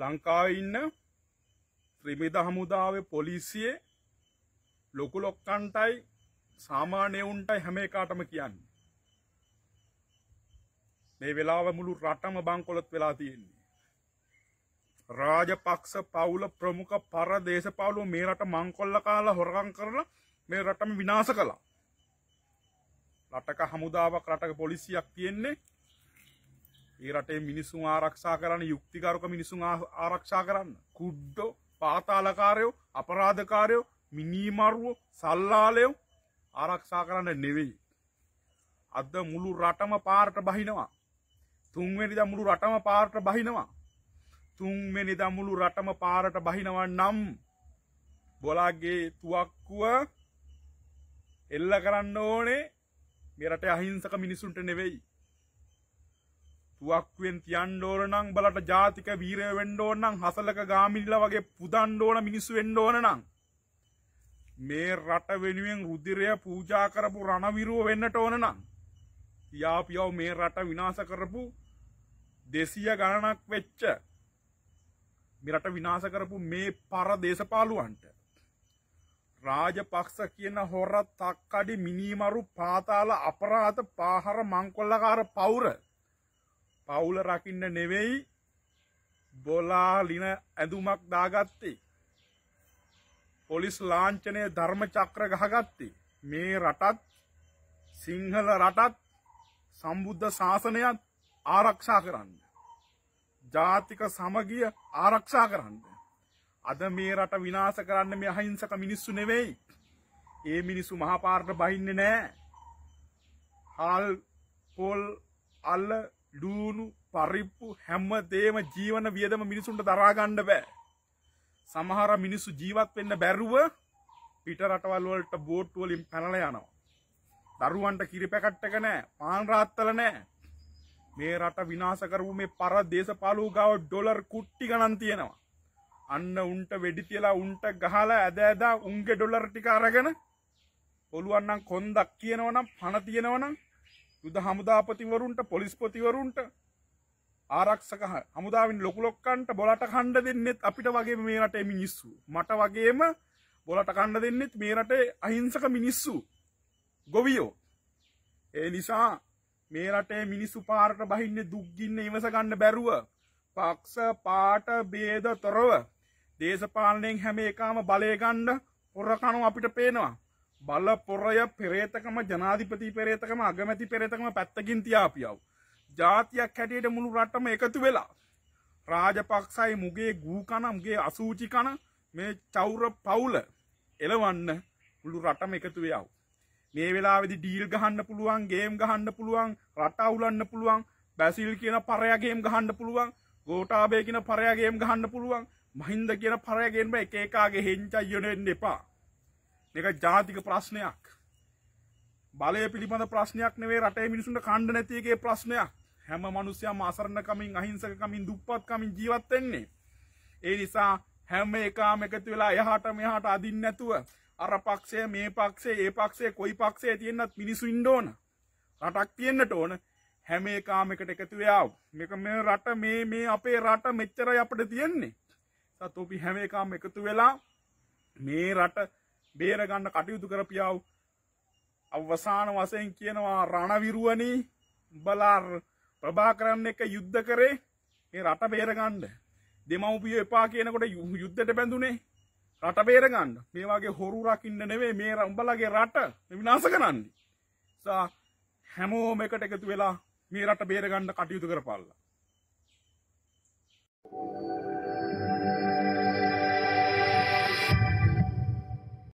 ලංකාවේ ඉන්න ත්‍රිමිධ හමුදාවේ පොලිසියේ ලොකු ලොක්කන්ටයි සාමාන්‍ය උන්ටයි හැම එකටම කියන්නේ. මේ වෙලාව මුළු රටම බංකොලොත් වෙලා තියෙන්නේ. රාජපක්ෂ පවුල ප්‍රමුඛ පරදේශ පවුල මේ රට මංකොල්ල කාලා හොරකම් කරලා මේ රටම විනාශ කළා. රටක හමුදාවක් රටක පොලිසියක් තියෙන්නේ ඒ රටේ මිනිසුන් ආරක්ෂා කරන්න යුක්තිකාරක මිනිසුන් ආරක්ෂා කරන්න. කුඩ්ඩෝ පාතාලකාරයෝ අපරාධකාරයෝ මිනීමරුවෝ සල්ලාලයෝ ආරක්ෂා කරන්න නෙවෙයි. අද මුළු රටම පාරට බහිනවා. තුන්වෙනිද මුළු රටම පාරට බහිනවා. තුන්වෙනිද මුළු රටම පාරට බහිනවා නම් බොලාගේ තුවක්කුව එල්ල කරන්න ඕනේ මේ රටේ අහිංසක මිනිසුන්ට නෙවෙයි තුවක්කුවෙන් තියන්න ඕන නම් බලට ජාතික වීරය වෙන්න ඕන නම් හසලක ගාමිණිලා වගේ පුදන්න ඕන මිනිස්සු වෙන්න ඕන නම් මේ රට වෙනුවෙන් රුධිරය පූජා කරපු රණවිරුව වෙන්නට ඕන නම් කියාපියව මේ රට විනාශ කරපු දෙසිය ගණනක් වෙච්ච මේ රට විනාශ කරපු මේ පර දේශපාලුවන්ට රාජපක්ෂ කියන හොර තක්කඩි මිනිමරු පාතාල අපරාධ පාහර මංකොල්ලකාර පවුර පවුල රකින්න නෙවෙයි බොලාලින ඇඳුමක් දාගත්තේ පොලිස් ලාංඡනය ධර්ම චක්‍ර ගහගත්තේ මේ රටත් සිංහල රටත් සම්බුද්ධ ශාසනයත් ආරක්ෂා කරන්න ජාතික සමගිය ආරක්ෂා කරන්න අද මේ රට විනාශ කරන්න මේ අහිංසක මිනිස්සු නෙවෙයි ඒ මිනිස්සු මහපාරට බහින්නේ නැහැ හාල් පොල් අල්ල ලූණු පරිප්පු හැම දේම ජීවන වියදම මිනිසුන්ට දරා ගන්න බෑ. සමහර මිනිස්සු ජීවත් වෙන්න බැරුව පිට රටවල් වලට බෝට්ටු වලින් පැනලා යනවා. දරුවන්ට කිරි පැකට් එක නෑ, පාන් රාත්තල නෑ. මේ රට විනාශ කරපු මේ පරදේශපාලු ගාව ඩොලර් කුට්ටි ගණන් තියෙනවා. අන්න උන්ට වෙඩි තියලා උන්ට ගහලා ඇද ඇදා උන්ගේ ඩොලර් ටික අරගෙන ඔළුවන් නම් කොන්දක් කියනවනම් පණ තියෙනවනම් යුද හමුදාපතිවරුන්ට පොලිස්පතිවරුන්ට ආරක්ෂක හමුදාවින් ලොකුලොක්කන්ට බොලට කණ්ඩ දෙන්නෙත් අපිට වගේ මේ රටේ මිනිස්සු මට වගේම බොලට කණ්ඩ දෙන්නෙත් මේ රටේ අහිංසක මිනිස්සු ගොවියෝ ඒ නිසා මේ රටේ මිනිස්සු පාරට බහින්නේ දුක්ගින්න ඉවස ගන්න බැරුව පක්ෂ පාට බේද තොරව දේශපාලනයෙන් හැම එකම බලය ගන්න පොරකණු අපිට පේනවා බලපොරය පෙරේතකම ජනාධිපති පෙරේතකම අගමැති පෙරේතකම පැත්තකින් තියාපියව. ජාතියක් හැටියට මුළු රටම එකතු වෙලා. රාජපක්ෂයි මුගේ ගූකනම්ගේ අසූචිකන මේ චෞර පවුල එලවන්න මුළු රටම එකතු වෙයව. මේ වෙලාවෙදි ඩීල් ගහන්න පුළුවන් ගේම් ගහන්න පුළුවන් රට අවුලන්න පුළුවන් බැසිල් කියන පරයගේම් ගහන්න පුළුවන් ගෝටාබේ කියන පරයගේම් ගහන්න පුළුවන් මහින්ද කියන පරයගෙන්ම එක එකාගේ හෙංචා යොනෙන්න එපා මේක ජාතික ප්‍රශ්නයක්. බලය පිළිබඳ ප්‍රශ්නයක් නෙවෙයි රටේ මිනිසුන්ට කණ්ඩ නැති එකේ ප්‍රශ්නයක්. හැම මිනිසයාම අසරණකමින් අහිංසකකමින් දුප්පත්කමින් ජීවත් වෙන්නේ. ඒ නිසා හැම එකාම එකතු වෙලා එහාට මෙහාට අදින්න නැතුව අර පක්ෂය මේ පක්ෂය ඒ පක්ෂය කොයි පක්ෂයේ තියෙනත් මිනිසු ඉන්න ඕන. රටක් තියෙන්නට ඕන. හැම එකාම එකට එකතු වෙලා මේක මේ රට මේ මේ අපේ රට මෙච්චරයි අපිට තියෙන්නේ. සත් අපි හැම එකාම එකතු වෙලා මේ රට බේරගන්න කටයුතු කරපියව් අවසාන වසයෙන් කියනවා රණවිරුවනි බලාර් ප්‍රභා කරන්න එක යුද්ධ කරේ මේ රට බේරගණ්ඩ දෙමවපිය එපා කියනකොට යුද්ධට බැඳුනේ රට බේරගන්න මේවාගේ හොරු රකින්න නෙවේ මේ රම්බලගේ රට විනාස කරන්න සා හැමෝම එකට එකතු වෙලා මේ රට බේරගන්න කටයුතු කරපල්ලා Thank you.